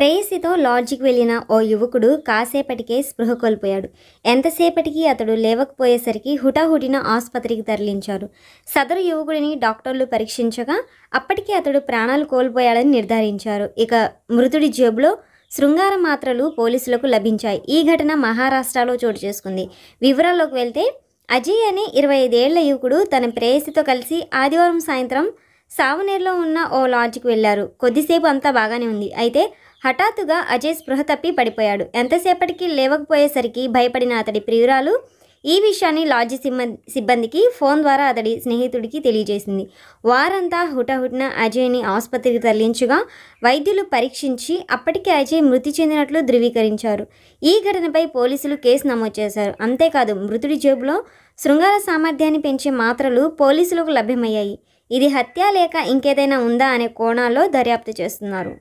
ప్రేయసితో లాడ్జికి వెళ్ళిన ఓ యువకుడు కాసేపటికే స్పృహ కోల్పోయాడు ఎంతసేపటికి అతడు లేవకపోయేసరికి హుటాహుటిన ఆసుపత్రికి తరలించారు సదరు యువకుడిని డాక్టర్లు పరీక్షించగా అప్పటికే అతడు ప్రాణాలు కోల్పోయాడని నిర్ధారించారు ఇక మృతుడి జేబులో శృంగార మాత్రలు పోలీసులకు లభించాయి ఈ ఘటన మహారాష్ట్రలో చోటు చేసుకుంది వివరాల్లోకి వెళ్తే అజయ్ అనే ఇరవై ఐదేళ్ల యువకుడు తన ప్రేయసితో కలిసి ఆదివారం సాయంత్రం సావునేర్లో ఉన్న ఓ లాడ్జ్కి వెళ్ళారు కొద్దిసేపు అంతా బాగానే ఉంది అయితే హఠాత్తుగా అజయ్ స్పృహ తప్పి పడిపోయాడు ఎంతసేపటికి లేవకపోయేసరికి భయపడిన అతడి ప్రియురాలు ఈ విషయాన్ని లాడ్జి సిబ్బందికి ఫోన్ ద్వారా అతడి స్నేహితుడికి తెలియజేసింది వారంతా హుటహుటిన అజయ్ని ఆసుపత్రికి తరలించగా వైద్యులు పరీక్షించి అప్పటికే అజయ్ మృతి చెందినట్లు ధృవీకరించారు ఈ ఘటనపై పోలీసులు కేసు నమోదు చేశారు అంతేకాదు మృతుడి జేబులో శృంగార సామర్థ్యాన్ని పెంచే మాత్రలు పోలీసులకు లభ్యమయ్యాయి ఇది హత్య లేక ఇంకేదైనా ఉందా అనే కోణాల్లో దర్యాప్తు చేస్తున్నారు